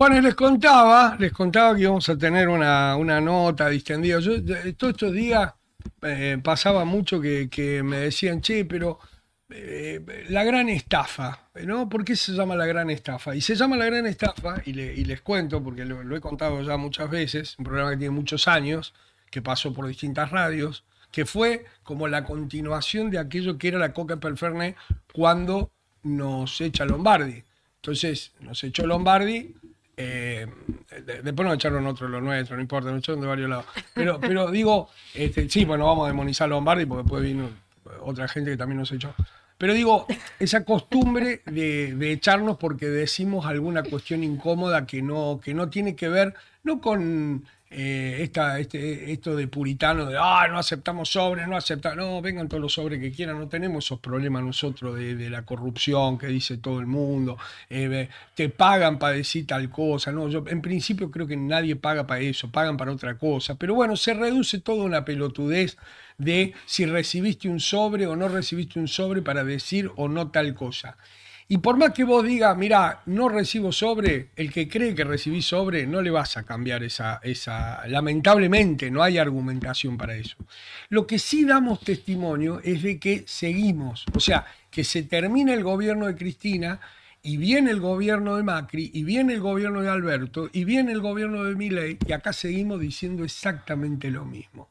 Bueno, les contaba, les contaba que íbamos a tener una, nota distendida. Yo todos estos días eh, pasaba mucho que, me decían, che, pero eh, la gran estafa, ¿no? ¿Por qué se llama la gran estafa? Y se llama la gran estafa, y, les cuento, porque lo, he contado ya muchas veces, un programa que tiene muchos años, que pasó por distintas radios, que fue como la continuación de aquello que era la coca perferne cuando nos echa Lombardi. Entonces nos echó Lombardi eh, después nos echaron otro lo nuestro, no importa, nos echaron de varios lados. Pero, digo, este, sí, bueno, vamos a demonizar a Lombardi porque después vino otra gente que también nos echó. Pero digo, esa costumbre de, echarnos porque decimos alguna cuestión incómoda que no, que no tiene que ver, no con eh, este, esto de puritano de, ah, no aceptamos sobres, no aceptamos, no, vengan todos los sobres que quieran, no tenemos esos problemas nosotros de, la corrupción que dice todo el mundo, eh, te pagan para decir tal cosa, no, yo en principio creo que nadie paga para eso, pagan para otra cosa, pero bueno, se reduce todo a una pelotudez de si recibiste un sobre o no recibiste un sobre para decir o no tal cosa. Y por más que vos digas, mira, no recibo sobre, el que cree que recibí sobre, no le vas a cambiar esa, esa, lamentablemente no hay argumentación para eso. Lo que sí damos testimonio es de que seguimos, o sea, que se termina el gobierno de Cristina y viene el gobierno de Macri y viene el gobierno de Alberto y viene el gobierno de Milei y acá seguimos diciendo exactamente lo mismo.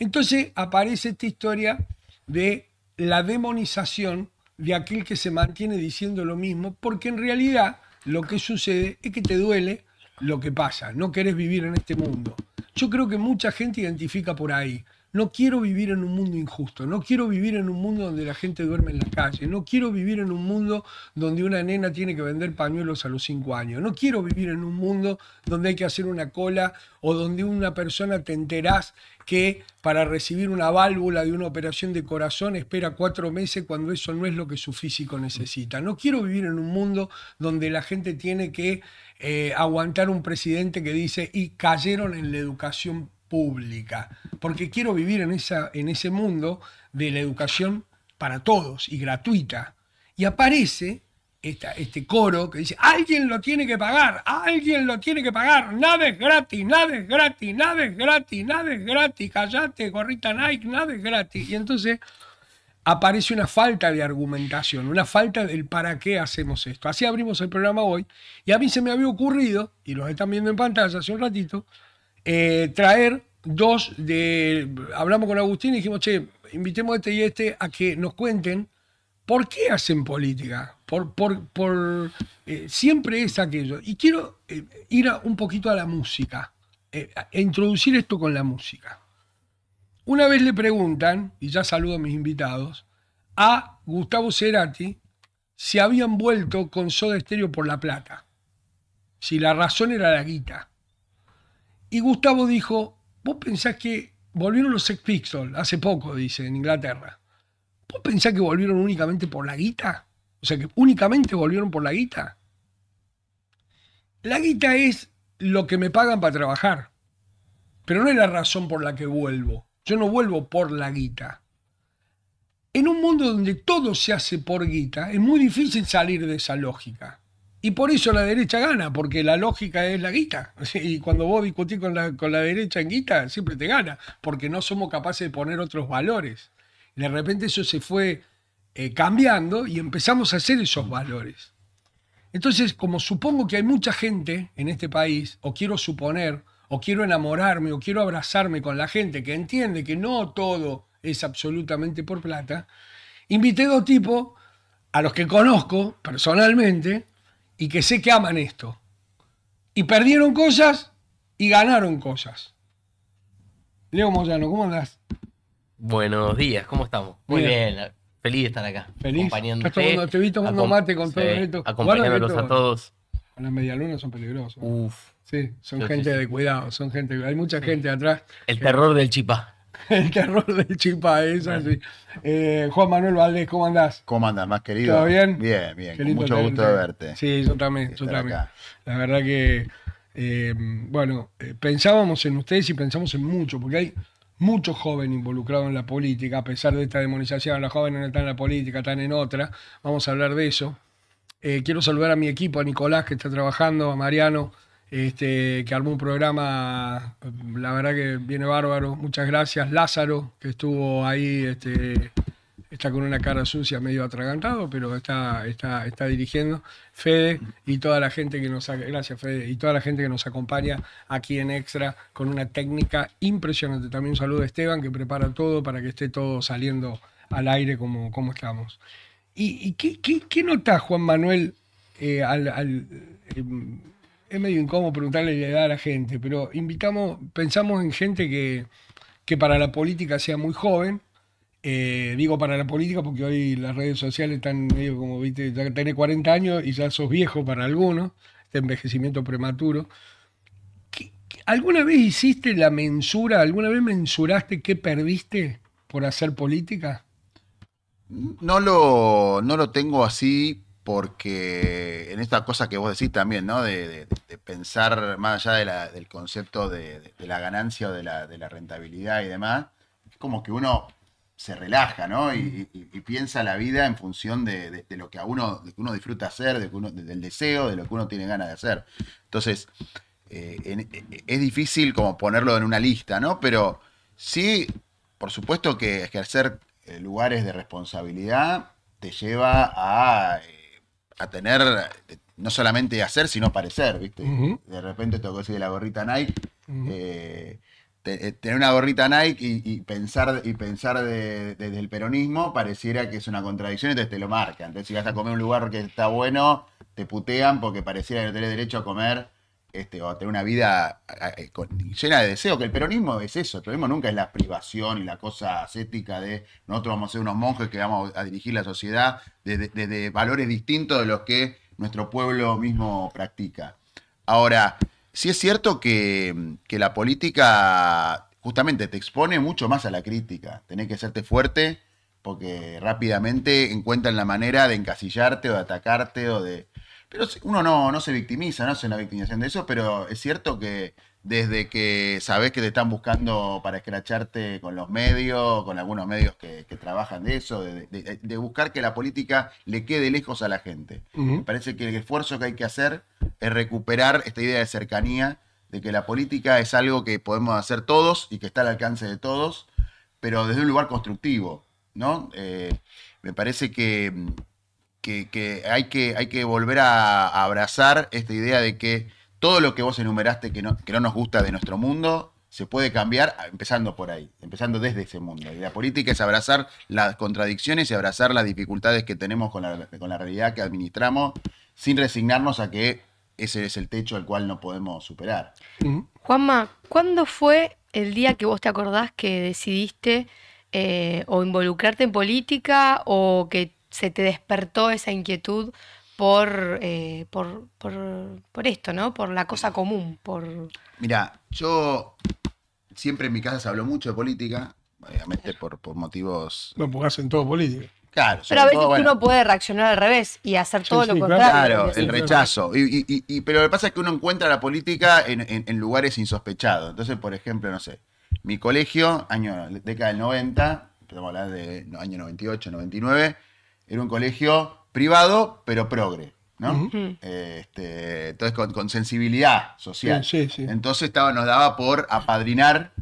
Entonces aparece esta historia de la demonización de aquel que se mantiene diciendo lo mismo, porque en realidad lo que sucede es que te duele lo que pasa, no querés vivir en este mundo. Yo creo que mucha gente identifica por ahí. No quiero vivir en un mundo injusto, no quiero vivir en un mundo donde la gente duerme en la calle, no quiero vivir en un mundo donde una nena tiene que vender pañuelos a los cinco años, no quiero vivir en un mundo donde hay que hacer una cola o donde una persona te enterás que para recibir una válvula de una operación de corazón espera cuatro meses cuando eso no es lo que su físico necesita. No quiero vivir en un mundo donde la gente tiene que eh, aguantar un presidente que dice y cayeron en la educación pública, porque quiero vivir en, esa, en ese mundo de la educación para todos y gratuita. Y aparece este coro que dice, alguien lo tiene que pagar, alguien lo tiene que pagar, nada es gratis, nada es gratis, nada es gratis, nada es gratis, callate, gorrita Nike, nada es gratis. Y entonces aparece una falta de argumentación, una falta del para qué hacemos esto. Así abrimos el programa hoy y a mí se me había ocurrido, y los están viendo en pantalla hace un ratito, eh, traer dos de. Hablamos con Agustín y dijimos, che, invitemos a este y a este a que nos cuenten por qué hacen política. Por, por, eh, siempre es aquello. Y quiero eh, ir un poquito a la música, e introducir esto con la música. Una vez le preguntan, y ya saludo a mis invitados, a Gustavo Cerati si habían vuelto con Soda Estéreo por La Plata. Si la razón era la guita. Y Gustavo dijo, vos pensás que volvieron los Sex Pistols, hace poco, dice, en Inglaterra. ¿Vos pensás que volvieron únicamente por la guita? O sea, que únicamente volvieron por la guita. La guita es lo que me pagan para trabajar, pero no es la razón por la que vuelvo. Yo no vuelvo por la guita. En un mundo donde todo se hace por guita, es muy difícil salir de esa lógica. Y por eso la derecha gana, porque la lógica es la guita. Y cuando vos discutís con la, derecha en guita, siempre te gana, porque no somos capaces de poner otros valores. De repente eso se fue eh, cambiando y empezamos a hacer esos valores. Entonces, como supongo que hay mucha gente en este país, o quiero suponer, o quiero enamorarme, o quiero abrazarme con la gente que entiende que no todo es absolutamente por plata, invité a dos tipos a los que conozco personalmente, y que sé que aman esto. Y perdieron cosas y ganaron cosas. Leo Moyano, ¿cómo andás? Buenos días, ¿cómo estamos? Muy bien. Feliz de estar acá. Feliz. Acompañándote. te vi tomando mate con todo esto. Acompañándolos a todos. a las medialunas son peligrosos. Uf. Sí, son gente de cuidado, son gente. Hay mucha gente atrás. El terror del chipá. el terror del Chipa es sí. Eh, Juan Manuel Valdés, ¿cómo andás? ¿Cómo andás, más querido? ¿Todo bien? Bien, bien, mucho gusto de verte. Sí, yo también, yo también. La verdad que, em, bueno, eh, pensábamos en ustedes y pensamos en mucho, porque hay muchos jóvenes involucrados en la política, a pesar de esta demonización, los jóvenes no están en la política, están en otra, vamos a hablar de eso. Eh, quiero saludar a mi equipo, a Nicolás que está trabajando, a Mariano, este, que armó un programa, la verdad que viene bárbaro. Muchas gracias, Lázaro, que estuvo ahí, este, está con una cara sucia, medio atragantado, pero está, está, está dirigiendo. Fede y toda la gente que nos gracias Fede, y toda la gente que nos acompaña aquí en Extra con una técnica impresionante. También un saludo a Esteban que prepara todo para que esté todo saliendo al aire como, como estamos. ¿Y, qué, qué, nota, Juan Manuel, eh, al, em, es medio incómodo preguntarle la edad a la gente, pero invitamos, pensamos en gente que, para la política sea muy joven. Eh, digo para la política porque hoy las redes sociales están medio como, viste, ya tenés 40 años y ya sos viejo para algunos, este envejecimiento prematuro. alguna vez hiciste la mensura? ¿Alguna vez mensuraste qué perdiste por hacer política? No no lo tengo así porque en esta cosa que vos decís también, ¿no? De, pensar más allá del concepto de, la ganancia o de la, rentabilidad y demás, es como que uno se relaja, ¿no? Y, piensa la vida en función de, lo que a uno, que uno disfruta hacer, de uno, del deseo, de lo que uno tiene ganas de hacer. Entonces, eh, eh, es difícil como ponerlo en una lista, ¿no? Pero sí, por supuesto que ejercer eh, lugares de responsabilidad te lleva a a tener, no solamente hacer, sino parecer, ¿viste? De repente tocó así de la gorrita Nike. Eh, eh, tener una gorrita Nike y, pensar, y pensar desde el peronismo pareciera que es una contradicción, entonces te lo marcan. Entonces, si vas a comer un lugar que está bueno, te putean porque pareciera que no tenés derecho a comer este, o tener una vida eh, llena de deseo, que el peronismo es eso, el peronismo nunca es la privación y la cosa ascética de nosotros vamos a ser unos monjes que vamos a dirigir la sociedad desde, valores distintos de los que nuestro pueblo mismo practica. Ahora, sí es cierto que, que la política justamente te expone mucho más a la crítica, tenés que hacerte fuerte porque rápidamente encuentran la manera de encasillarte o de atacarte o de pero uno no, se victimiza, no hace una victimización de eso, pero es cierto que desde que sabes que te están buscando para escracharte con los medios, con algunos medios que, trabajan de eso, de, buscar que la política le quede lejos a la gente. Me parece que el esfuerzo que hay que hacer es recuperar esta idea de cercanía, de que la política es algo que podemos hacer todos y que está al alcance de todos, pero desde un lugar constructivo, ¿no? Eh, me parece que mm, que, hay que hay que volver a, abrazar esta idea de que todo lo que vos enumeraste que no, que no nos gusta de nuestro mundo se puede cambiar empezando por ahí, empezando desde ese mundo. Y la política es abrazar las contradicciones y abrazar las dificultades que tenemos con la, realidad que administramos sin resignarnos a que ese es el techo al cual no podemos superar. Juanma, ¿cuándo fue el día que vos te acordás que decidiste eh, o involucrarte en política o que se te despertó esa inquietud eh, por, por, esto, ¿no? Por la cosa común, por... Mira, yo siempre en mi casa se habló mucho de política, obviamente por, motivos... No, porque hacen todo política. Claro, pero a veces uno puede reaccionar al revés y hacer todo lo contrario. Claro, el rechazo. Y, y, pero lo que pasa es que uno encuentra la política en, lugares insospechados. Entonces, por ejemplo, no sé, mi colegio, año década del 90, a hablar de año 98, 99 era un colegio privado, pero progre. ¿no? Este, entonces, con, sensibilidad social. Entonces nos daba por apadrinar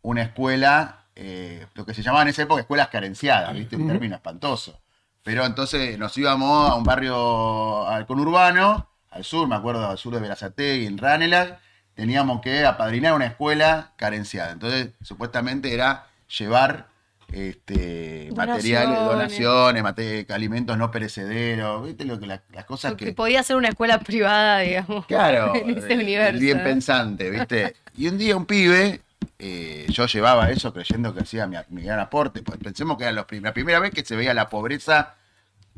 una escuela, eh, lo que se llamaba en esa época escuelas carenciadas, ¿viste? Un término espantoso. Pero entonces nos íbamos a un barrio conurbano, al sur, me acuerdo, al sur de y en Ranelag, teníamos que apadrinar una escuela carenciada. Entonces, supuestamente era llevar este, materiales, donaciones, alimentos no perecederos, ¿viste? Lo que, las, cosas que. podía ser una escuela privada, digamos. Claro. en eh, Bien pensante, ¿viste? Y un día un pibe, eh, yo llevaba eso creyendo que hacía mi, gran aporte. Pues pensemos que era la primera vez que se veía la pobreza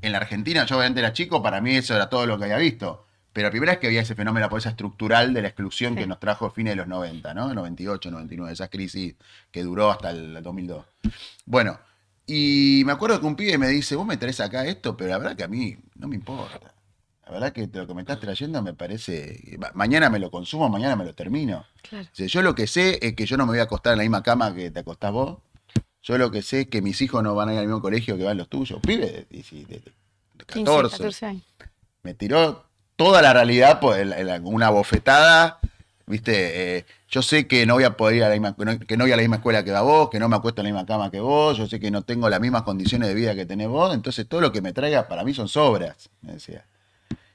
en la Argentina. Yo obviamente era chico, para mí eso era todo lo que había visto. Pero la primera es que había ese fenómeno por esa estructural de la exclusión que nos trajo a fines de los 90, ¿no? 98, 99, esa crisis que duró hasta el 2002. Bueno, y me acuerdo que un pibe me dice, vos me traes acá esto, pero la verdad que a mí no me importa. La verdad que lo que me estás trayendo me parece... Mañana me lo consumo, mañana me lo termino. Claro. yo lo que sé es que yo no me voy a acostar en la misma cama que te acostás vos. Yo lo que sé es que mis hijos no van a ir al mismo colegio que van los tuyos. pibe de, 14. 14 años. Me tiró toda la realidad, pues, una bofetada, ¿viste? Eh, yo sé que no voy a poder ir a la misma, que no voy a la misma escuela que va vos, que no me acuesto en la misma cama que vos, yo sé que no tengo las mismas condiciones de vida que tenés vos, entonces todo lo que me traiga para mí son sobras, me decía.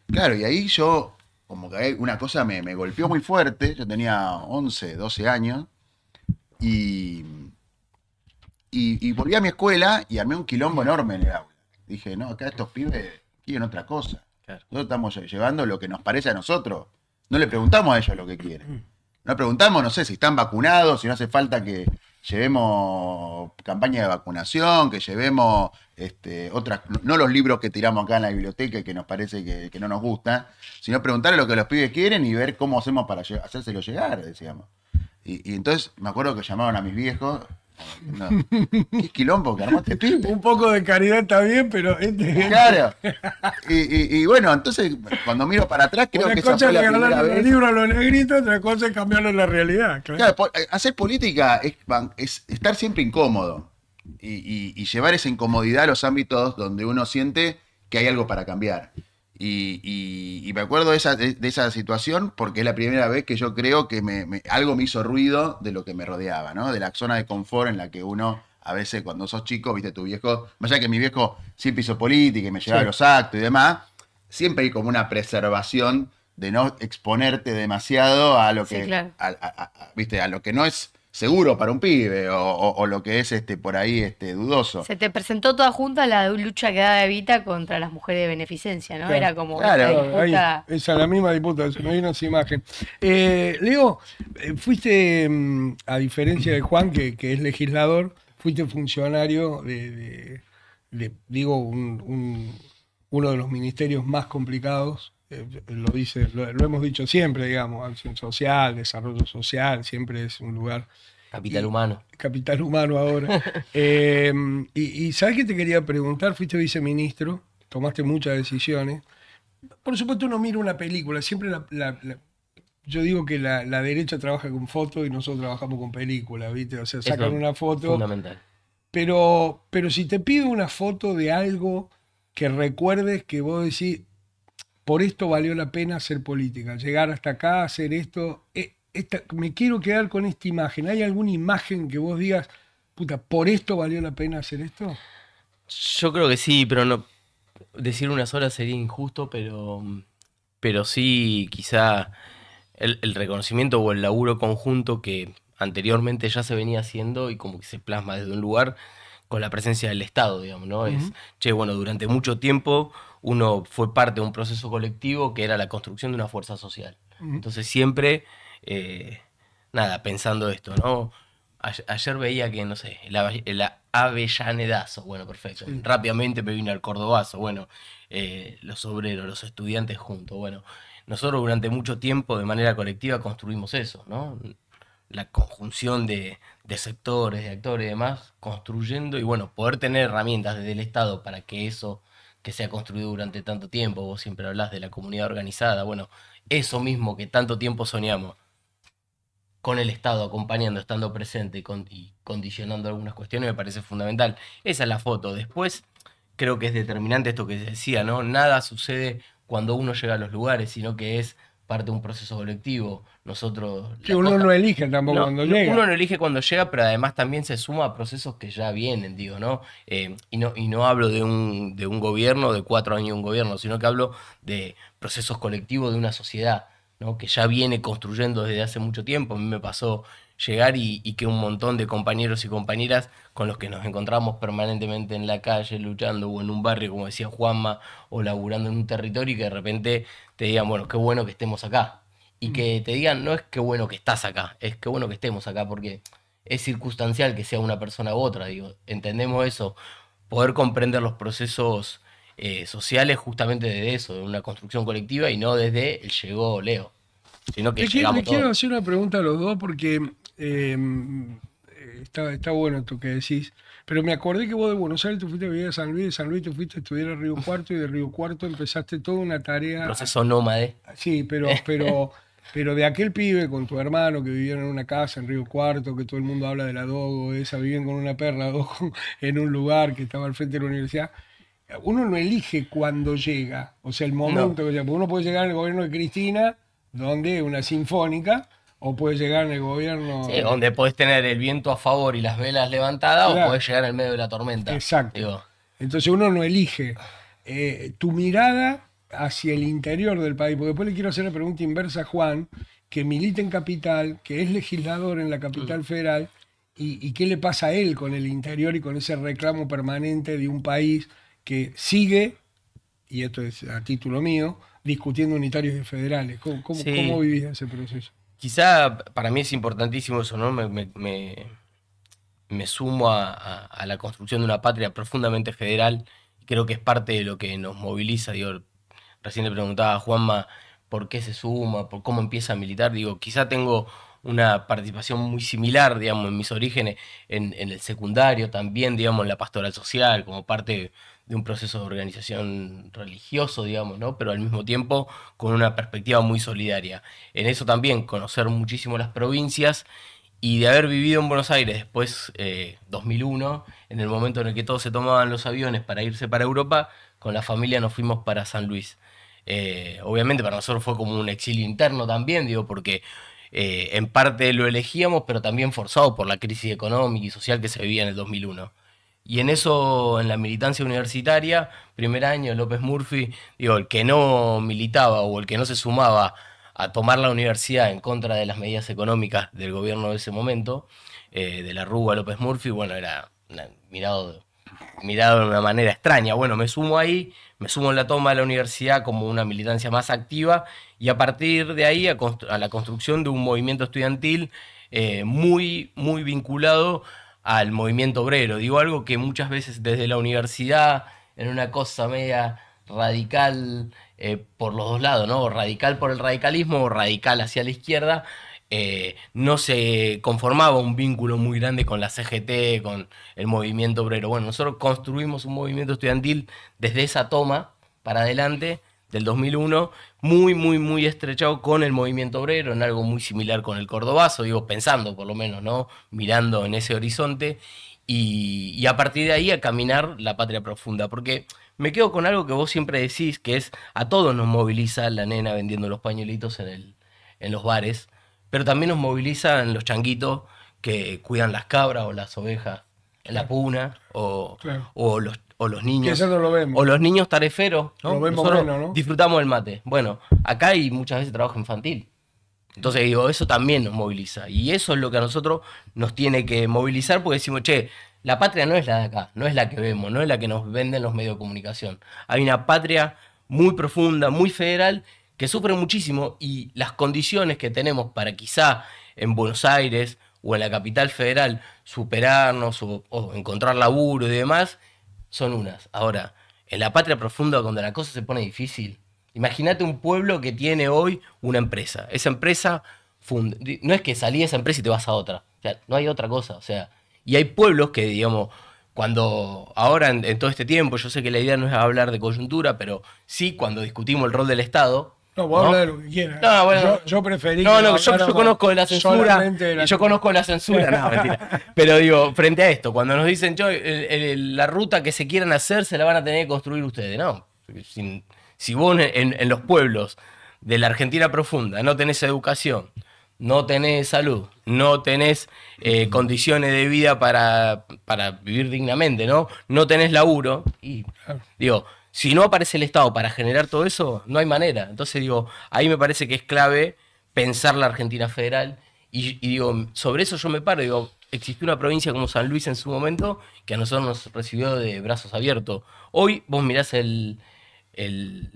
Claro, y ahí yo, como que una cosa me, golpeó muy fuerte, yo tenía 11, 12 años, y, y volví a mi escuela y armé un quilombo enorme en el aula. Dije, no, acá estos pibes quieren otra cosa. Nosotros estamos llevando lo que nos parece a nosotros. No le preguntamos a ellos lo que quieren. Mm. No preguntamos, no sé, si están vacunados, si no hace falta que llevemos campaña de vacunación, que llevemos este, otras, no los libros que tiramos acá en la biblioteca y que nos parece que, no nos gusta, sino preguntar lo que los pibes quieren y ver cómo hacemos para hacérselo llegar, decíamos. Y, y entonces me acuerdo que llamaron a mis viejos no. quilombo Un poco de caridad está bien, pero este- Claro. Y, bueno, entonces, cuando miro para atrás, creo que esa fue la libro a los negritos, otra cosa es cambiarlo en la realidad. Claro, eh, hacer política es, estar siempre incómodo y, y llevar esa incomodidad a los ámbitos donde uno siente que hay algo para cambiar. Y, me acuerdo de esa, situación porque es la primera vez que yo creo que me, algo me hizo ruido de lo que me rodeaba, ¿no? De la zona de confort en la que uno a veces cuando sos chico, viste, tu viejo, más allá que mi viejo siempre hizo política y me llevaba a los actos y demás, siempre hay como una preservación de no exponerte demasiado a lo que, viste, a lo que no es seguro para un pibe o, lo que es este por ahí este dudoso. Se te presentó toda junta la lucha que daba Evita contra las mujeres de beneficencia, ¿no? Era como esa la misma disputa, se me vino esa imagen. Eh, Leo, eh, fuiste, mm, a diferencia de Juan, que, es legislador, fuiste funcionario de, digo, uno de los ministerios más complicados eh, lo, lo, hemos dicho siempre, digamos, acción social, desarrollo social, siempre es un lugar... Capital humano. Capital humano ahora. Eh, y, sabes qué te quería preguntar, fuiste viceministro, tomaste muchas decisiones. Por supuesto uno mira una película, siempre la, yo digo que la, derecha trabaja con fotos y nosotros trabajamos con películas, ¿viste? O sea, sacan una foto. Fundamental. Pero, pero si te pido una foto de algo que recuerdes que vos decís, por esto valió la pena hacer política, llegar hasta acá, hacer esto. E, me quiero quedar con esta imagen. ¿Hay alguna imagen que vos digas, puta, por esto valió la pena hacer esto? Yo creo que sí, pero no. Decir unas horas sería injusto, pero, pero sí, quizá el, reconocimiento o el laburo conjunto que anteriormente ya se venía haciendo y como que se plasma desde un lugar con la presencia del Estado, digamos, ¿no? Es, che, bueno, durante mucho tiempo uno fue parte de un proceso colectivo que era la construcción de una fuerza social. Entonces siempre, eh, nada, pensando esto, ¿no? Ayer, veía que, no sé, el, avellanedazo, bueno, perfecto. Rápidamente me vino al cordobazo, bueno, eh, los obreros, los estudiantes juntos, bueno. Nosotros durante mucho tiempo de manera colectiva construimos eso, ¿no? La conjunción de, de sectores, de actores y demás, construyendo y bueno, poder tener herramientas desde el Estado para que eso que se ha construido durante tanto tiempo. Vos siempre hablas de la comunidad organizada. Bueno, eso mismo que tanto tiempo soñamos, con el Estado acompañando, estando presente y condicionando algunas cuestiones, me parece fundamental. Esa es la foto. Después, creo que es determinante esto que decía, ¿no? Nada sucede cuando uno llega a los lugares, sino que es parte de un proceso colectivo. Nosotros. Que uno no elige tampoco cuando llega. Uno no elige cuando llega, pero además también se suma a procesos que ya vienen, digo, ¿no? Eh, y no, y no hablo de un, de un gobierno, de cuatro años de un gobierno, sino que hablo de procesos colectivos de una sociedad, ¿no? Que ya viene construyendo desde hace mucho tiempo. A mí me pasó llegar y, que un montón de compañeros y compañeras con los que nos encontramos permanentemente en la calle, luchando o en un barrio, como decía Juanma, o laburando en un territorio y que de repente te digan, bueno, qué bueno que estemos acá. Y mm. que te digan, no es qué bueno que estás acá, es qué bueno que estemos acá, porque es circunstancial que sea una persona u otra, digo, entendemos eso, poder comprender los procesos eh, sociales justamente desde eso, de una construcción colectiva y no desde el llegó Leo. Sino que le, quiero hacer una pregunta a los dos porque Em, eh, está, bueno esto que decís. Pero me acordé que vos de Buenos Aires te fuiste a vivir a San Luis, de San Luis te fuiste a estudiar a Río Cuarto y de Río Cuarto empezaste toda una tarea. Proceso nómade. Sí, pero, pero, pero de aquel pibe con tu hermano que vivían en una casa en Río Cuarto, que todo el mundo habla de la Dogo, esa, vivían con una perra en un lugar que estaba al frente de la universidad uno no elige cuando llega, o sea, el momento que Uno puede llegar al gobierno de Cristina, donde una sinfónica, o puedes llegar en el gobierno. Sí, donde puedes tener el viento a favor y las velas levantadas, o podés llegar en el medio de la tormenta. Exacto. Entonces uno no elige. Eh, tu mirada hacia el interior del país, porque después le quiero hacer la pregunta inversa a Juan, que milita en Capital, que es legislador en la Capital mm. Federal, y, qué le pasa a él con el interior y con ese reclamo permanente de un país que sigue, y esto es a título mío, discutiendo unitarios y federales. ¿Cómo, ¿cómo vivís ese proceso? quizá para mí es importantísimo eso, ¿no? Me, me, me, sumo a, la construcción de una patria profundamente federal. Creo que es parte de lo que nos moviliza. Digo, recién le preguntaba a Juanma por qué se suma, por cómo empieza a militar. Digo, quizá tengo una participación muy similar, digamos, en mis orígenes, en, en el secundario también, digamos, en la pastoral social, como parte de un proceso de organización religioso, digamos, ¿no? Pero al mismo tiempo con una perspectiva muy solidaria. En eso también conocer muchísimo las provincias y de haber vivido en Buenos Aires después, 2001, eh, en el momento en el que todos se tomaban los aviones para irse para Europa, con la familia nos fuimos para San Luis. Eh, obviamente para nosotros fue como un exilio interno también, digo, porque eh, en parte lo elegíamos, pero también forzado por la crisis económica y social que se vivía en el 2001. Y en eso, en la militancia universitaria, primer año, López Murphy, digo, el que no militaba o el que no se sumaba a tomar la universidad en contra de las medidas económicas del gobierno de ese momento, eh, de la Rúa López Murphy, bueno, era mirado, mirado de una manera extraña. Bueno, me sumo ahí, me sumo en la toma de la universidad como una militancia más activa y a partir de ahí a, la construcción de un movimiento estudiantil eh, muy, muy vinculado al movimiento obrero. Digo algo que muchas veces desde la universidad, en una cosa media radical eh, por los dos lados, ¿no? radical por el radicalismo o radical hacia la izquierda, eh, no se conformaba un vínculo muy grande con la CGT, con el movimiento obrero. Bueno, nosotros construimos un movimiento estudiantil desde esa toma para adelante del 2001, muy, muy, muy estrechado con el movimiento obrero, en algo muy similar con el cordobazo, digo, pensando por lo menos, ¿no? Mirando en ese horizonte y, a partir de ahí a caminar la patria profunda, porque me quedo con algo que vos siempre decís, que es a todos nos moviliza la nena vendiendo los pañuelitos en, el, en los bares, pero también nos movilizan los changuitos que cuidan las cabras o las ovejas en la puna, o, o los, o los niños. O los niños tareferos, ¿no? Disfrutamos el mate. Bueno, acá hay muchas veces trabajo infantil. Entonces digo, eso también nos moviliza. Y eso es lo que a nosotros nos tiene que movilizar porque decimos, che, la patria no es la de acá, no es la que vemos, no es la que nos venden los medios de comunicación. Hay una patria muy profunda, muy federal, que sufre muchísimo y las condiciones que tenemos para quizá en Buenos Aires o en la capital federal superarnos o encontrar laburo y demás, son unas. Ahora, en la patria profunda cuando la cosa se pone difícil, imagínate un pueblo que tiene hoy una empresa. Esa empresa no es que salí de esa empresa y te vas a otra. O sea, no hay otra cosa. O sea, y hay pueblos que, digamos, cuando ahora en todo este tiempo, yo sé que la idea no es hablar de coyuntura, pero sí cuando discutimos el rol del Estado, no, vos de lo que No, bueno, yo, yo, preferí. No, no, yo, yo, conozco la censura. Yo conozco la censura, no, mentira. Pero digo, frente a esto, cuando nos dicen, la ruta que se quieran hacer se la van a tener que construir ustedes, ¿no? si vos en, los pueblos de la Argentina profunda no tenés educación, no tenés salud, no tenés eh, condiciones de vida para, para vivir dignamente, ¿no? No tenés laburo, y digo si no aparece el Estado para generar todo eso, no hay manera. Entonces digo, ahí me parece que es clave pensar la Argentina federal y, digo, sobre eso yo me paro, digo, existió una provincia como San Luis en su momento que a nosotros nos recibió de brazos abiertos. Hoy vos mirás el, el,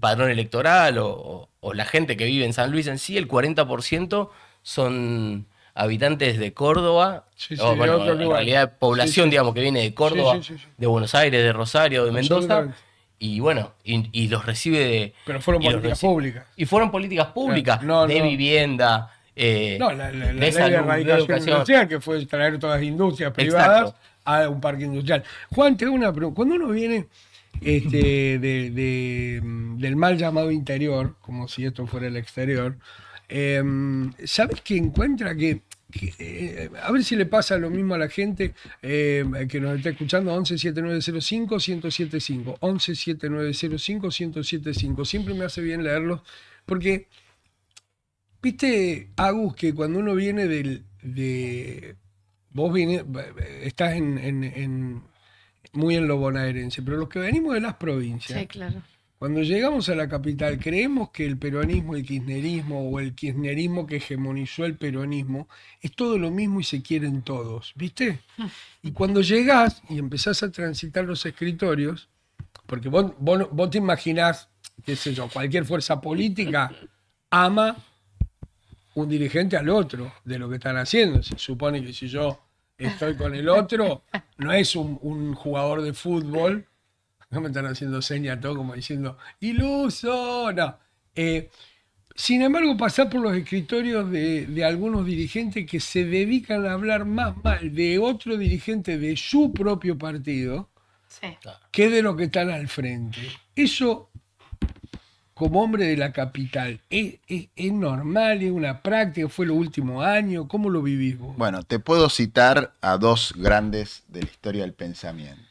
padrón electoral o, la gente que vive en San Luis en sí, el 40% son habitantes de Córdoba, o, bueno, en realidad población, digamos, que viene de Córdoba, de Buenos Aires, de Rosario, de Mendoza y bueno, y, los recibe de. Pero fueron políticas públicas. Y fueron políticas públicas de vivienda. Eh, no, la, de, ley de que fue traer todas las industrias privadas a un parque industrial. Juan, te una pregunta. Cuando uno viene este, de, mm, del mal llamado interior, como si esto fuera el exterior, em, ¿sabes que encuentra que eh, a ver si le pasa lo mismo a la gente eh, que nos está escuchando, 117905 1075, 117905 1075. Siempre me hace bien leerlos, porque, viste, Agus, que cuando uno viene del, de... Vos viene, estás en, en, en, muy en lo bonaerense, pero los que venimos de las provincias. Sí, claro cuando llegamos a la capital, creemos que el peronismo, el kirchnerismo o el kirchnerismo que hegemonizó el peronismo es todo lo mismo y se quieren todos, ¿viste? Y cuando llegás y empezás a transitar los escritorios, porque vos, te imaginás, qué sé yo, cualquier fuerza política ama un dirigente al otro de lo que están haciendo. Se supone que si yo estoy con el otro, no es un jugador de fútbol no me están haciendo señas todo como diciendo, iluso, eh, sin embargo, pasar por los escritorios de, algunos dirigentes que se dedican a hablar más mal de otro dirigente de su propio partido que de los que están al frente. Eso, como hombre de la capital, ¿es, normal? ¿Es una práctica? ¿Fue lo último año ¿Cómo lo vivís vos? Bueno, te puedo citar a dos grandes de la historia del pensamiento.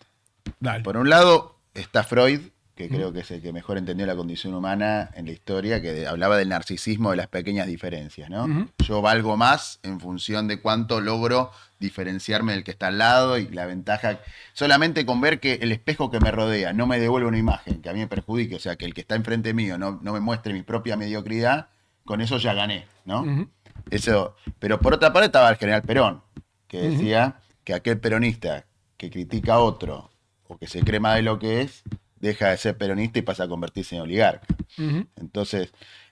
Por un lado, está Freud, que creo que es el que mejor entendió la condición humana en la historia, que hablaba del narcisismo de las pequeñas diferencias, ¿no? Yo valgo más en función de cuánto logro diferenciarme del que está al lado y la ventaja, solamente con ver que el espejo que me rodea no me devuelve una imagen que a mí me perjudique, o sea, que el que está enfrente mío no, me muestre mi propia mediocridad, con eso ya gané, ¿no? Eso, pero por otra parte estaba el general Perón, que decía que aquel peronista que critica a otro o que se crema de lo que es, deja de ser peronista y pasa a convertirse en oligarca. Entonces,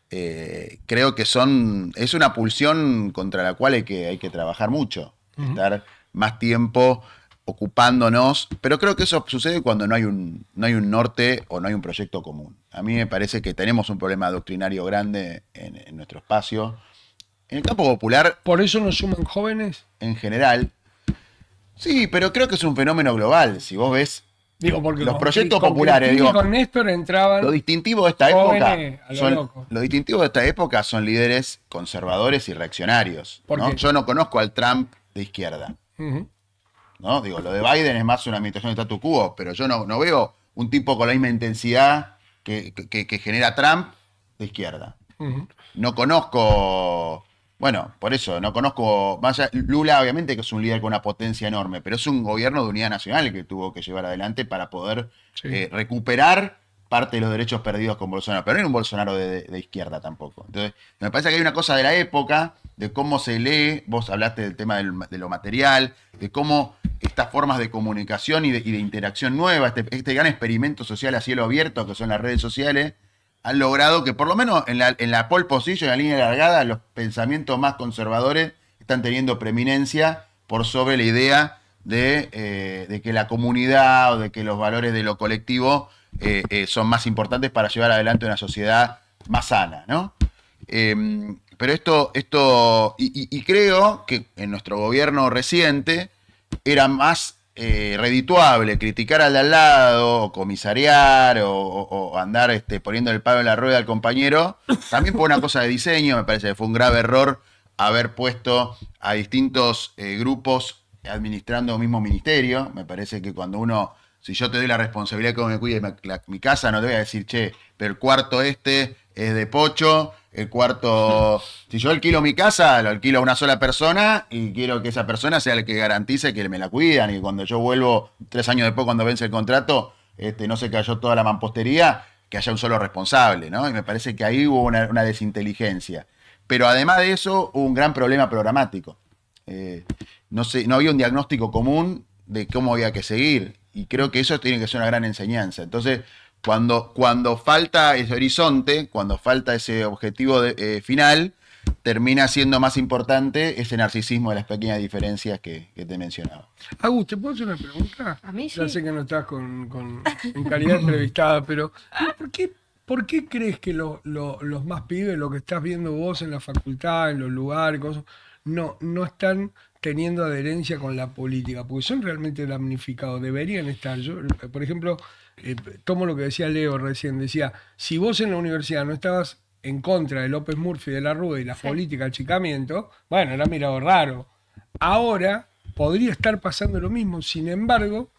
eh, creo que son. es una pulsión contra la cual hay que, hay que trabajar mucho. Estar más tiempo ocupándonos, pero creo que eso sucede cuando no hay, un, no hay un norte o no hay un proyecto común. A mí me parece que tenemos un problema doctrinario grande en, en nuestro espacio. En el campo popular... ¿Por eso nos suman jóvenes? En general, Sí, pero creo que es un fenómeno global. Si vos ves los proyectos populares, digo, con lo distintivo de esta época lo son, de esta época son líderes conservadores y reaccionarios. Yo no conozco al Trump de izquierda. ¿no? Digo, lo de Biden es más una administración de statu quo, pero yo no, veo un tipo con la misma intensidad que, genera Trump de izquierda. No conozco bueno, por eso, no conozco, Lula obviamente que es un líder con una potencia enorme, pero es un gobierno de unidad nacional que tuvo que llevar adelante para poder eh, recuperar parte de los derechos perdidos con Bolsonaro, pero no era un Bolsonaro de, izquierda tampoco. Entonces, me parece que hay una cosa de la época, de cómo se lee, vos hablaste del tema de lo material, de cómo estas formas de comunicación y de, interacción nueva, este, este gran experimento social a cielo abierto que son las redes sociales, han logrado que por lo menos en la, en la pole position, en la línea largada los pensamientos más conservadores están teniendo preeminencia por sobre la idea de, eh, que la comunidad o de que los valores de lo colectivo eh, eh, son más importantes para llevar adelante una sociedad más sana, ¿no? Em, pero esto, esto y creo que en nuestro gobierno reciente era más eh, redituable criticar al de al lado, o comisariar, o, andar este, poniendo el palo en la rueda al compañero, también fue una cosa de diseño, me parece que fue un grave error haber puesto a distintos eh, grupos administrando el mismo ministerio. Me parece que cuando uno, si yo te doy la responsabilidad que me cuide mi casa, no te voy a decir, che, pero el cuarto este es de Pocho, el cuarto, si yo alquilo mi casa, lo alquilo a una sola persona y quiero que esa persona sea el que garantice que me la cuidan y cuando yo vuelvo tres años después, cuando vence el contrato, este, no se cayó toda la mampostería, que haya un solo responsable, ¿no? Y me parece que ahí hubo una, desinteligencia. Pero además de eso, hubo un gran problema programático. Eh, no, sé, no había un diagnóstico común de cómo había que seguir. Y creo que eso tiene que ser una gran enseñanza. Entonces, cuando, cuando falta ese horizonte, cuando falta ese objetivo eh, final, termina siendo más importante ese narcisismo de las pequeñas diferencias que, te mencionaba. Agus, ¿te puedo hacer una pregunta? A mí sí. Ya sé que no estás con, en calidad entrevistada, pero ¿por qué, crees que los más pibes, lo que estás viendo vos en la facultad, en los lugares, no, no están teniendo adherencia con la política? Porque son realmente damnificados, deberían estar. por ejemplo, eh, tomo lo que decía Leo recién, decía, si vos en la universidad no estabas en contra de López Murphy, de la Rúa y la política del chicamiento, achicamiento, bueno, era mirado raro. Ahora podría estar pasando lo mismo, sin embargo,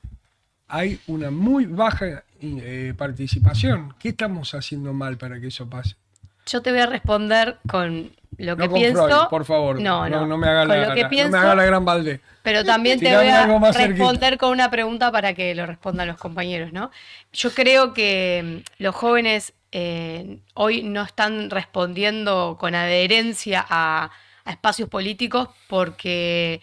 hay una muy baja eh, participación. ¿Qué estamos haciendo mal para que eso pase? Yo te voy a responder con lo que pienso. por favor. No, no, me haga la, gran balde. Pero también te voy a responder con una pregunta para que lo respondan los compañeros, ¿no? Yo creo que mm, los jóvenes eh, hoy no están respondiendo con adherencia a, espacios políticos porque,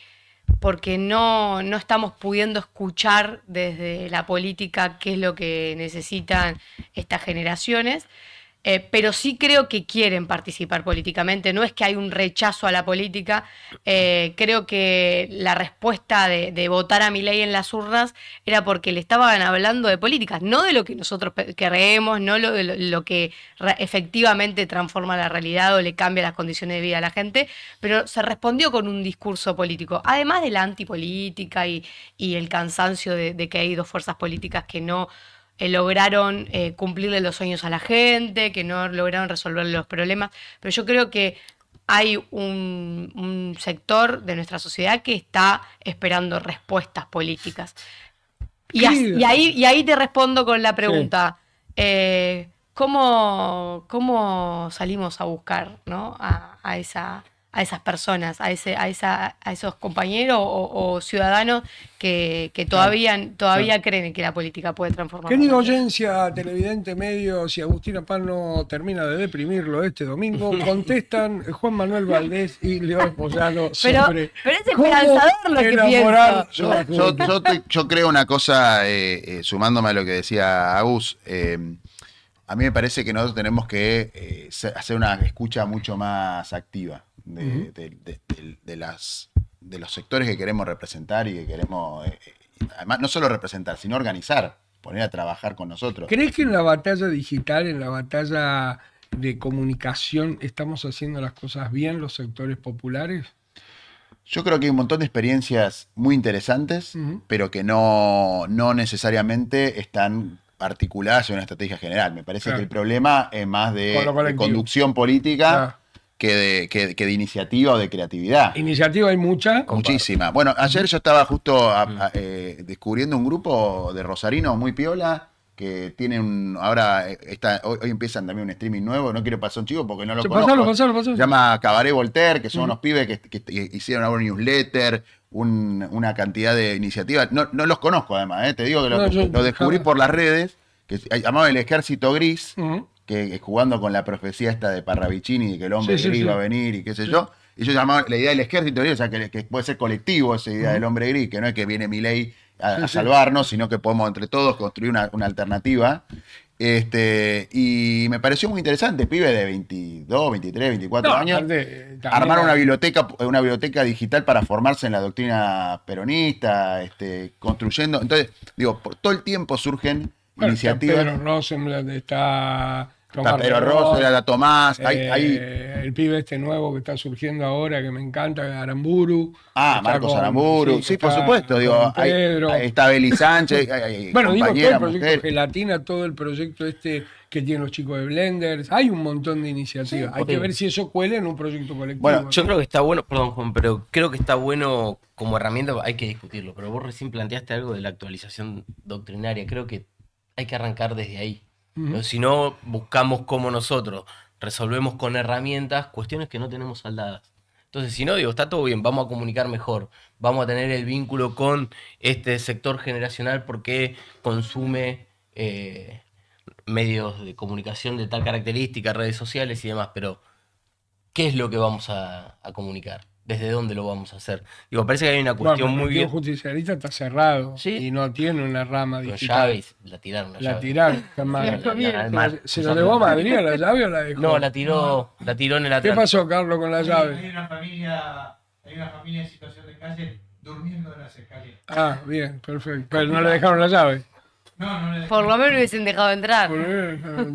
porque no, no estamos pudiendo escuchar desde la política qué es lo que necesitan estas generaciones. Eh, pero sí creo que quieren participar políticamente, no es que hay un rechazo a la política, eh, creo que la respuesta de, votar a mi ley en las urnas era porque le estaban hablando de políticas, no de lo que nosotros creemos, no lo, lo, que efectivamente transforma la realidad o le cambia las condiciones de vida a la gente, pero se respondió con un discurso político, además de la antipolítica y, y el cansancio de, de que hay dos fuerzas políticas que no eh, lograron eh, cumplirle los sueños a la gente, que no lograron resolver los problemas, pero yo creo que hay un, sector de nuestra sociedad que está esperando respuestas políticas. Y, ahí, te respondo con la pregunta. Eh, ¿cómo, salimos a buscar a esa a esas personas, a, ese, a, esa, a esos compañeros o, ciudadanos que, todavía, todavía creen que la política puede transformar. Querida audiencia, televidente, medio, si Agustina Pano termina de deprimirlo este domingo, contestan Juan Manuel Valdés y León Poyano. sobre pero, ese es esperanzador lo que pienso. Yo, creo una cosa, eh, eh, sumándome a lo que decía Agus, eh, a mí me parece que nosotros tenemos que hacer una escucha mucho más activa de, las, de los sectores que queremos representar y que queremos, eh, eh, además, no solo representar, sino organizar, poner a trabajar con nosotros. ¿Crees que en la batalla digital, en la batalla de comunicación, estamos haciendo las cosas bien los sectores populares? Yo creo que hay un montón de experiencias muy interesantes, pero que no, necesariamente están articuladas en una estrategia general. Me parece que el problema es más de, conducción política que de, iniciativa o de creatividad. Iniciativa hay mucha. Muchísima. Bueno, ayer yo estaba justo mm. eh, descubriendo un grupo de rosarinos muy piola que tienen ahora eh, está, hoy, empiezan también un streaming nuevo, no quiero pasar un chivo porque no lo conozco. Se llama Cabaret Voltaire, que son mm. unos pibes que, hicieron ahora un newsletter, una cantidad de iniciativas. No, los conozco además, eh, te digo que lo, descubrí por las redes, que llamaba El Ejército Gris, mm que jugando con la profecía esta de Parravicini, de que el hombre gris a venir y qué sé yo. Y yo llamaba la idea del ejército, o sea, que, puede ser colectivo esa idea del hombre gris, que no es que viene mi ley a, salvarnos, sino que podemos entre todos construir una, alternativa. Este, y me pareció muy interesante, pibe de 22, 23, 24 años, armar una biblioteca, una biblioteca digital para formarse en la doctrina peronista, este, construyendo. Entonces, digo, todo el tiempo surgen iniciativas. no Rosenblatt está Tapero Rosso, la Tomás, eh, El pibe este nuevo que está surgiendo ahora, que me encanta, Aramburu. Ah, Marcos Aramburu, sí, por supuesto, digo, está Beli Sánchez, Bueno, digo todo el proyecto Gelatina, todo el proyecto este que tienen los chicos de Blenders, hay un montón de iniciativas, hay que ver si eso cuela en un proyecto colectivo. Bueno, yo creo que está bueno, perdón Juan, pero creo que está bueno como herramienta, hay que discutirlo, pero vos recién planteaste algo de la actualización doctrinaria, creo que hay que arrancar desde ahí si no, buscamos como nosotros resolvemos con herramientas cuestiones que no tenemos saldadas. Entonces, si no, digo, está todo bien, vamos a comunicar mejor, vamos a tener el vínculo con este sector generacional porque consume eh, medios de comunicación de tal característica, redes sociales y demás, pero ¿qué es lo que vamos a comunicar? desde dónde lo vamos a hacer. Digo, parece que hay una cuestión muy bien. El justicialista está cerrado y no tiene una rama digital. llaves, la tiraron. La, la tiraron, está mal. ¿Se lo llevó a Madrid a la llave o la dejó? No, la tiró, la tiró en el atrás. ¿Qué pasó, Carlos, con la llave? Hay una familia, hay una familia en situación de calle durmiendo en las escaleras. Ah, bien, perfecto. Pero no le dejaron la llave. No, no le Por lo menos hubiesen dejado entrar.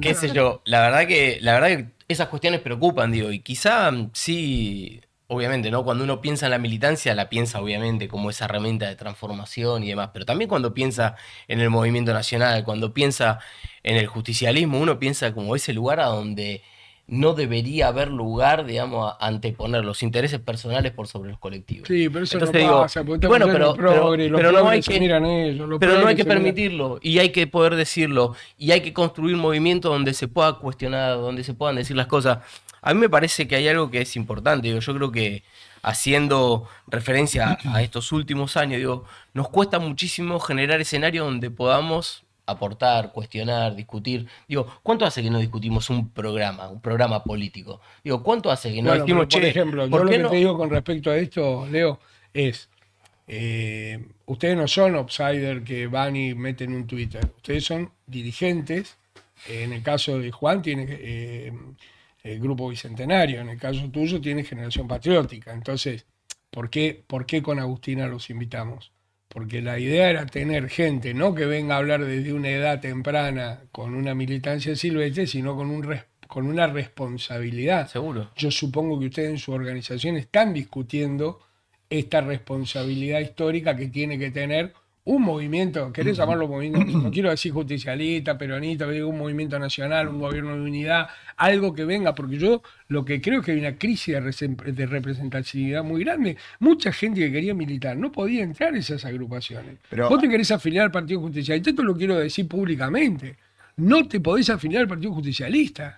Qué sé yo, la verdad que, la verdad que esas cuestiones preocupan, digo, y quizá mm, sí obviamente, ¿no? Cuando uno piensa en la militancia, la piensa obviamente como esa herramienta de transformación y demás, pero también cuando piensa en el movimiento nacional, cuando piensa en el justicialismo, uno piensa como ese lugar a donde no debería haber lugar, digamos, a anteponer los intereses personales por sobre los colectivos. Sí, pero eso no pasa, bueno, pero, pero, no hay que, pero no hay que permitirlo y hay que poder decirlo y hay que construir movimiento donde se pueda cuestionar, donde se puedan decir las cosas. A mí me parece que hay algo que es importante. yo creo que haciendo referencia a estos últimos años, digo, nos cuesta muchísimo generar escenarios donde podamos aportar, cuestionar, discutir. Digo, ¿cuánto hace que no discutimos un programa, un programa político? Digo, ¿cuánto hace que no discutimos? Por ejemplo, yo lo que te digo con respecto a esto, Leo, es eh, ustedes no son outsiders que van y meten un Twitter. Ustedes son dirigentes. en el caso de Juan, tiene que... Eh, el Grupo Bicentenario, en el caso tuyo tiene Generación Patriótica. Entonces, ¿por qué, ¿por con Agustina los invitamos? Porque la idea era tener gente, no que venga a hablar desde una edad temprana con una militancia silvestre, sino con, un con una responsabilidad. Seguro. Yo supongo que ustedes en su organización están discutiendo esta responsabilidad histórica que tiene que tener un movimiento, querés mm. llamarlo movimiento, no quiero decir justicialista, peronista, un movimiento nacional, un gobierno de unidad, algo que venga, porque yo lo que creo es que hay una crisis de representatividad muy grande. Mucha gente que quería militar no podía entrar en esas agrupaciones. Pero, Vos te querés afiliar al Partido Justicialista, esto lo quiero decir públicamente. No te podés afiliar al Partido Justicialista.